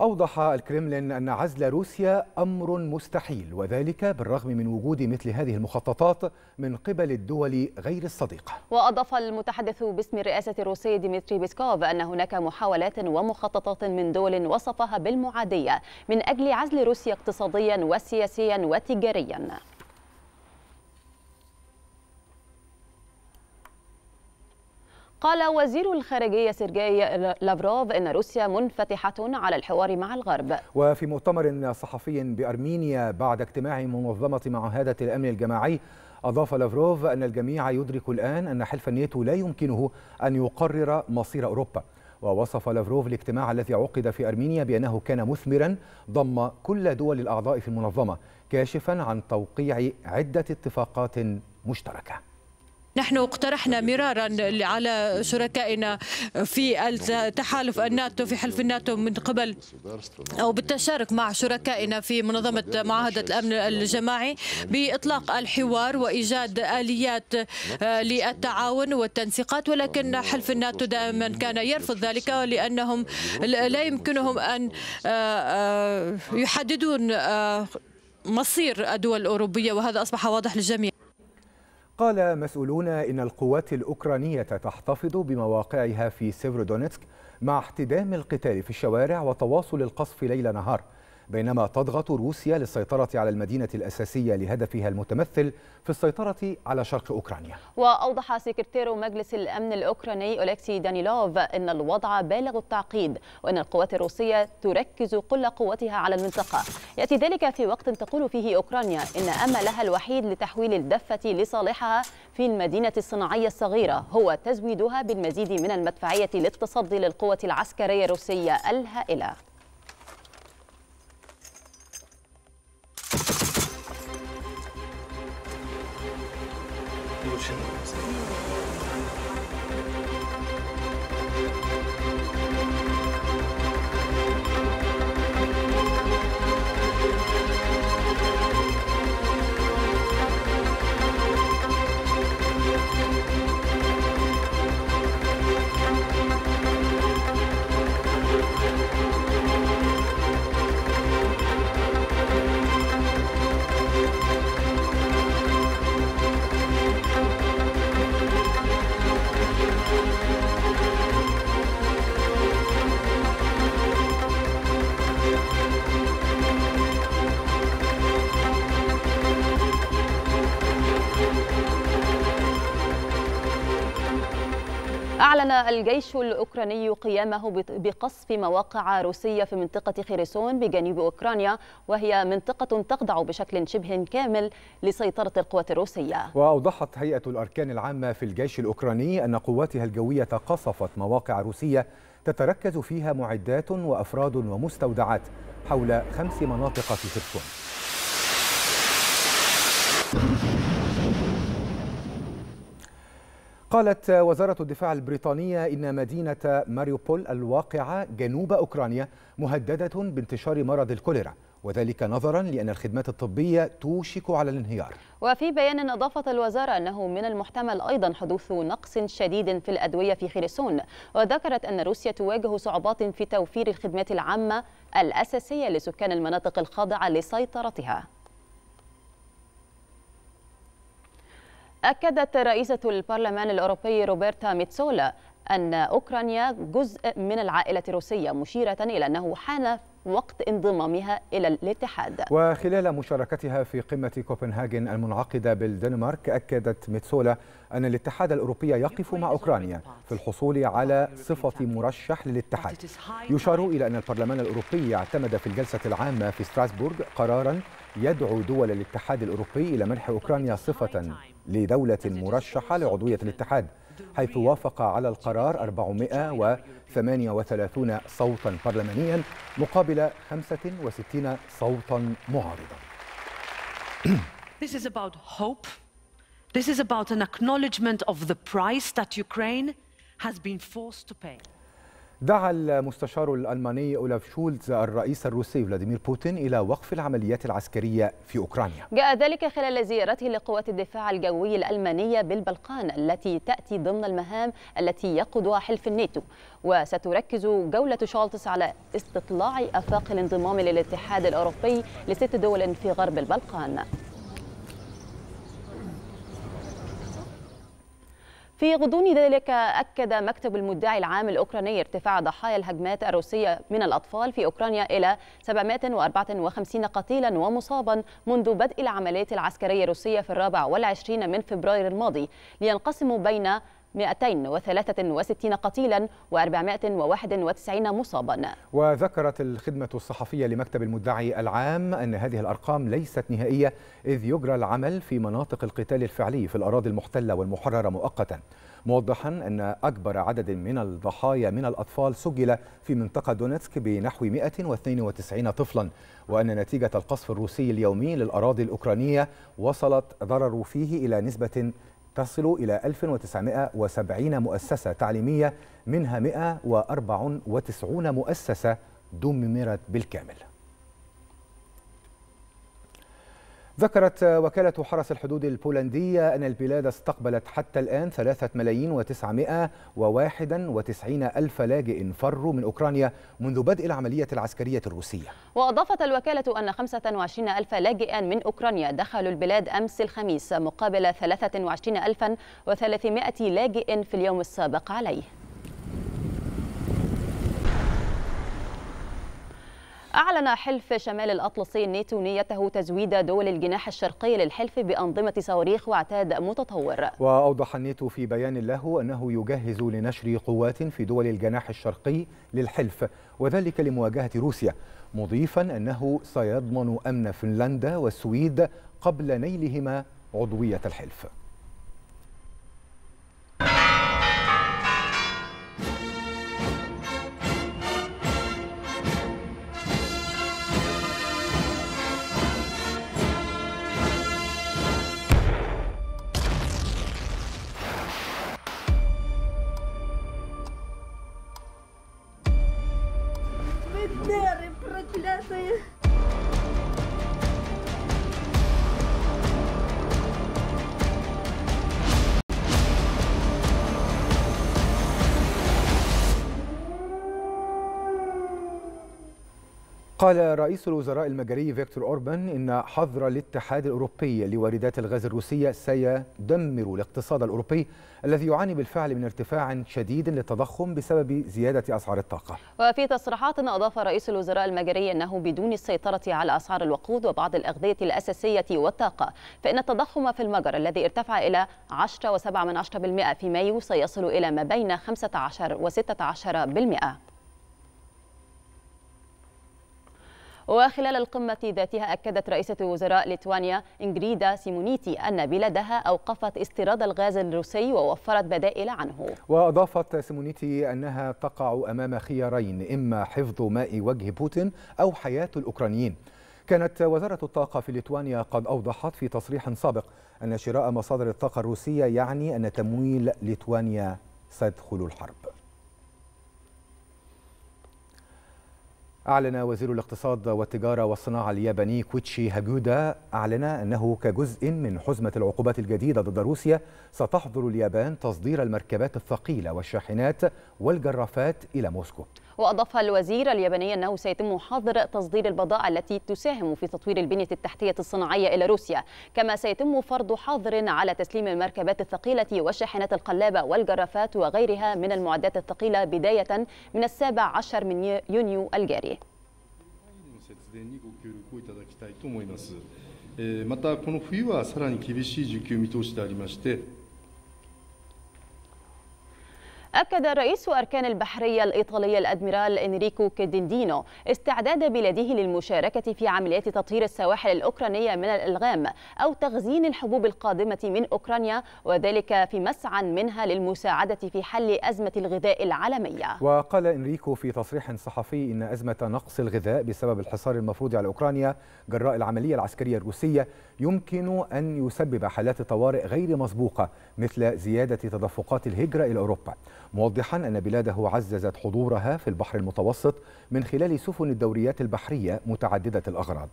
أوضح الكرملين أن عزل روسيا أمر مستحيل وذلك بالرغم من وجود مثل هذه المخططات من قبل الدول غير الصديقة وأضاف المتحدث باسم الرئاسة الروسية ديمتري بيسكوف أن هناك محاولات ومخططات من دول وصفها بالمعادية من أجل عزل روسيا اقتصاديا وسياسيا وتجاريا قال وزير الخارجية سيرجي لافروف إن روسيا منفتحة على الحوار مع الغرب وفي مؤتمر صحفي بأرمينيا بعد اجتماع منظمة معاهدة الأمن الجماعي أضاف لافروف أن الجميع يدرك الآن أن حلف الناتو لا يمكنه أن يقرر مصير أوروبا ووصف لافروف الاجتماع الذي عقد في أرمينيا بأنه كان مثمرا ضم كل دول الأعضاء في المنظمة كاشفا عن توقيع عدة اتفاقات مشتركه نحن اقترحنا مرارا على شركائنا في تحالف الناتو في حلف الناتو من قبل أو بالتشارك مع شركائنا في منظمة معاهدة الأمن الجماعي بإطلاق الحوار وإيجاد آليات آه، للتعاون والتنسيقات ولكن حلف الناتو دائما كان يرفض ذلك لأنهم لا يمكنهم أن آه، آه، يحددون مصير الدول الأوروبية وهذا أصبح واضح للجميع قال مسؤولون إن القوات الأوكرانية تحتفظ بمواقعها في سيفرودونيتسك مع احتدام القتال في الشوارع وتواصل القصف ليل نهار بينما تضغط روسيا للسيطرة على المدينة الأساسية لهدفها المتمثل في السيطرة على شرق أوكرانيا وأوضح سكرتير مجلس الأمن الأوكراني أوليكسي دانيلوف أن الوضع بالغ التعقيد وأن القوات الروسية تركز كل قوتها على المنطقة يأتي ذلك في وقت تقول فيه أوكرانيا إن أملها الوحيد لتحويل الدفة لصالحها في المدينة الصناعية الصغيرة هو تزويدها بالمزيد من المدفعية للتصدي للقوة العسكرية الروسية الهائلة information. أعلن الجيش الأوكراني قيامه بقصف مواقع روسية في منطقة خيرسون بجنوب أوكرانيا وهي منطقة تخضع بشكل شبه كامل لسيطرة القوات الروسية وأوضحت هيئة الأركان العامة في الجيش الأوكراني أن قواتها الجوية قصفت مواقع روسية تتركز فيها معدات وأفراد ومستودعات حول خمس مناطق في خرسون قالت وزارة الدفاع البريطانية إن مدينة ماريوبول الواقعة جنوب أوكرانيا مهددة بانتشار مرض الكوليرا وذلك نظرا لأن الخدمات الطبية توشك على الانهيار وفي بيان أضافت الوزارة أنه من المحتمل أيضا حدوث نقص شديد في الأدوية في خيرسون وذكرت أن روسيا تواجه صعوبات في توفير الخدمات العامة الأساسية لسكان المناطق الخاضعة لسيطرتها أكدت رئيسة البرلمان الأوروبي روبرتا ميتسولا أن أوكرانيا جزء من العائلة الروسية مشيرة إلى أنه حان وقت انضمامها إلى الاتحاد وخلال مشاركتها في قمة كوبنهاجن المنعقدة بالدنمارك أكدت ميتسولا أن الاتحاد الأوروبي يقف مع أوكرانيا في الحصول على صفة مرشح للاتحاد يشار إلى أن البرلمان الأوروبي اعتمد في الجلسة العامة في ستراسبورغ قرارا يدعو دول الاتحاد الأوروبي إلى منح أوكرانيا صفة لدولة مرشحة لعضوية الاتحاد حيث وافق على القرار 438 صوتا برلمانيا مقابل 65 صوتا معارضا This is about hope. This is about an acknowledgement of the price that Ukraine has been forced to pay. دعا المستشار الألماني أولاف شولتز الرئيس الروسي فلاديمير بوتين إلى وقف العمليات العسكرية في أوكرانيا جاء ذلك خلال زيارته لقوات الدفاع الجوي الألمانية بالبلقان التي تأتي ضمن المهام التي يقودها حلف الناتو وستركز جولة شولتز على استطلاع أفاق الانضمام للاتحاد الأوروبي لست دول في غرب البلقان في غضون ذلك أكد مكتب المدعي العام الأوكراني ارتفاع ضحايا الهجمات الروسية من الأطفال في أوكرانيا إلى 754 قتيلا ومصابا منذ بدء العمليات العسكرية الروسية في الرابع والعشرين من فبراير الماضي لينقسم بين 263 قتيلا و491 مصابا وذكرت الخدمة الصحفية لمكتب المدعي العام أن هذه الأرقام ليست نهائية إذ يجرى العمل في مناطق القتال الفعلي في الأراضي المحتلة والمحررة مؤقتا موضحا أن أكبر عدد من الضحايا من الأطفال سجل في منطقة دونتسك بنحو 192 طفلا وأن نتيجة القصف الروسي اليومي للأراضي الأوكرانية وصلت ضرر فيه إلى نسبة تصل إلى 1970 مؤسسة تعليمية منها 194 مؤسسة دمرت بالكامل ذكرت وكالة حرس الحدود البولندية أن البلاد استقبلت حتى الآن ثلاثة ملايين وتسعمائة وواحدا وتسعين ألف لاجئ فروا من أوكرانيا منذ بدء العملية العسكرية الروسية وأضافت الوكالة أن وعشرين ألف لاجئا من أوكرانيا دخلوا البلاد أمس الخميس مقابل وعشرين ألفا وثلاثمائة لاجئ في اليوم السابق عليه أعلن حلف شمال الأطلسي الناتو نيته تزويد دول الجناح الشرقي للحلف بأنظمة صواريخ وعتاد متطور وأوضح الناتو في بيان له أنه يجهز لنشر قوات في دول الجناح الشرقي للحلف وذلك لمواجهة روسيا مضيفا أنه سيضمن أمن فنلندا والسويد قبل نيلهما عضوية الحلف قال رئيس الوزراء المجري فيكتور أوربان إن حظر الاتحاد الأوروبي لواردات الغاز الروسية سيدمر الاقتصاد الأوروبي الذي يعاني بالفعل من ارتفاع شديد للتضخم بسبب زيادة أسعار الطاقة وفي تصريحات أضاف رئيس الوزراء المجري أنه بدون السيطرة على أسعار الوقود وبعض الأغذية الأساسية والطاقة فإن التضخم في المجر الذي ارتفع إلى 10.7% في مايو سيصل إلى ما بين 15 و16% وخلال القمة ذاتها أكدت رئيسة وزراء ليتوانيا إنجريدا سيمونيتي أن بلادها أوقفت استيراد الغاز الروسي ووفرت بدائل عنه وأضافت سيمونيتي أنها تقع أمام خيارين إما حفظ ماء وجه بوتين أو حياة الأوكرانيين كانت وزارة الطاقة في ليتوانيا قد أوضحت في تصريح سابق أن شراء مصادر الطاقة الروسية يعني أن تمويل ليتوانيا سيدخل الحرب أعلن وزير الاقتصاد والتجارة والصناعة الياباني كوتشي هاجودا أعلن أنه كجزء من حزمة العقوبات الجديدة ضد روسيا ستحظر اليابان تصدير المركبات الثقيلة والشاحنات والجرافات إلى موسكو وأضاف الوزير الياباني أنه سيتم حظر تصدير البضائع التي تساهم في تطوير البنية التحتية الصناعية إلى روسيا كما سيتم فرض حظر على تسليم المركبات الثقيلة والشاحنات القلابة والجرافات وغيرها من المعدات الثقيلة بداية من السابع عشر من يونيو الجاري またこの冬はさらに厳しい需給見通しでありまして euh, أكد رئيس أركان البحرية الإيطالية الأدميرال إنريكو كيدندينو استعداد بلاده للمشاركة في عمليات تطهير السواحل الأوكرانية من الإلغام أو تخزين الحبوب القادمة من أوكرانيا وذلك في مسعى منها للمساعدة في حل أزمة الغذاء العالمية وقال إنريكو في تصريح صحفي إن أزمة نقص الغذاء بسبب الحصار المفروض على أوكرانيا جراء العملية العسكرية الروسية يمكن أن يسبب حالات طوارئ غير مسبوقة مثل زيادة تدفقات الهجرة إلى أوروبا موضحا أن بلاده عززت حضورها في البحر المتوسط من خلال سفن الدوريات البحرية متعددة الأغراض